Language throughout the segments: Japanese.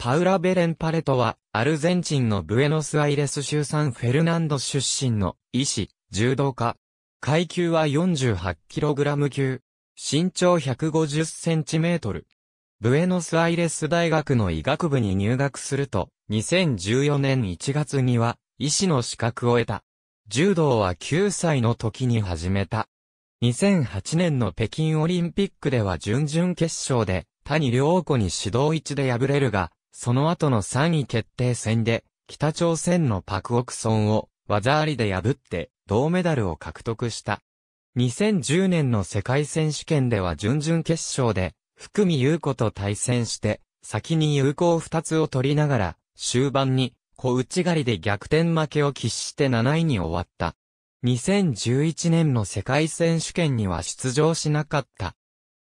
パウラ・ベレン・パレトは、アルゼンチンのブエノスアイレス州サンフェルナンド出身の医師、柔道家。階級は 48kg 級。身長 150cm。ブエノスアイレス大学の医学部に入学すると、2014年1月には、医師の資格を得た。柔道は9歳の時に始めた。2008年の北京オリンピックでは準々決勝で、谷良子に指導1で敗れるが、その後の3位決定戦で、北朝鮮のパクオクソンを技ありで破って銅メダルを獲得した。2010年の世界選手権では準々決勝で、福見優子と対戦して、先に有効2つを取りながら、終盤に小内刈りで逆転負けを喫して7位に終わった。2011年の世界選手権には出場しなかった。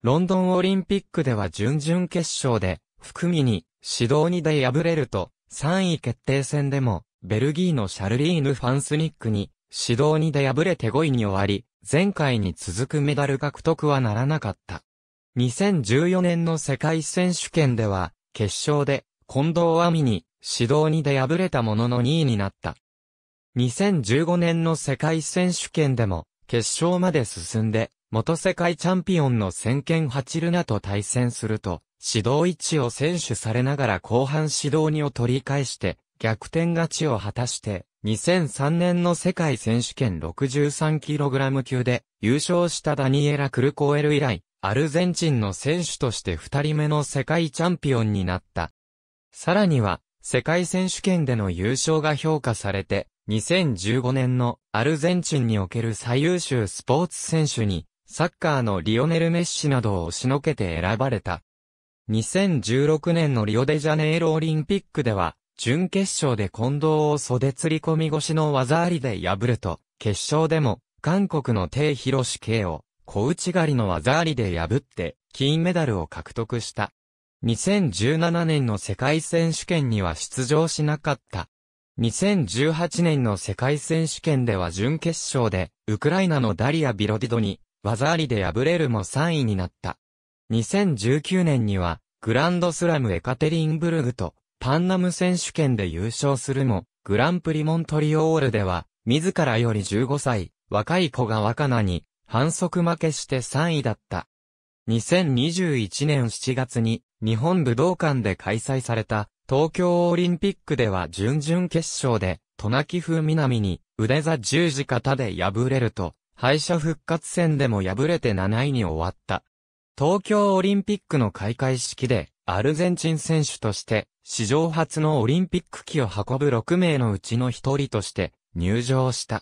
ロンドンオリンピックでは準々決勝で、福見に指導2で敗れると、3位決定戦でも、ベルギーのシャルリーヌ・ファンスニックに、指導2で敗れて5位に終わり、前回に続くメダル獲得はならなかった。2014年の世界選手権では、決勝で、近藤亜美に、指導2で敗れたものの2位になった。2015年の世界選手権でも、決勝まで進んで、元世界チャンピオンの先見八ルナと対戦すると、指導位置を選手されながら後半指導2を取り返して、逆転勝ちを果たして、2003年の世界選手権 63kg 級で優勝したダニエラ・クルコエル以来、アルゼンチンの選手として2人目の世界チャンピオンになった。さらには、世界選手権での優勝が評価されて、2015年のアルゼンチンにおける最優秀スポーツ選手に、サッカーのリオネル・メッシなどを押しのけて選ばれた。2016年のリオデジャネイロオリンピックでは、準決勝で近藤を袖釣り込み越しの技ありで破ると、決勝でも、韓国のテイ・ヒロシケを、小内狩りの技ありで破って、金メダルを獲得した。2017年の世界選手権には出場しなかった。2018年の世界選手権では準決勝で、ウクライナのダリア・ビロディドに、技ありで破れるも3位になった。2019年には、グランドスラムエカテリンブルグと、パンナム選手権で優勝するも、グランプリモントリオールでは、自らより15歳、若い子が若菜に、反則負けして3位だった。2021年7月に、日本武道館で開催された、東京オリンピックでは準々決勝で、渡名喜風南に、腕座十字型で敗れると、敗者復活戦でも敗れて7位に終わった。東京オリンピックの開会式で、アルゼンチン選手として、史上初のオリンピック旗を運ぶ6名のうちの一人として入場した。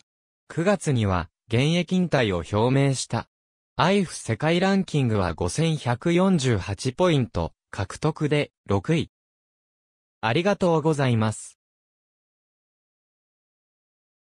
9月には、現役引退を表明した。IF 世界ランキングは5148ポイント獲得で6位。ありがとうございます。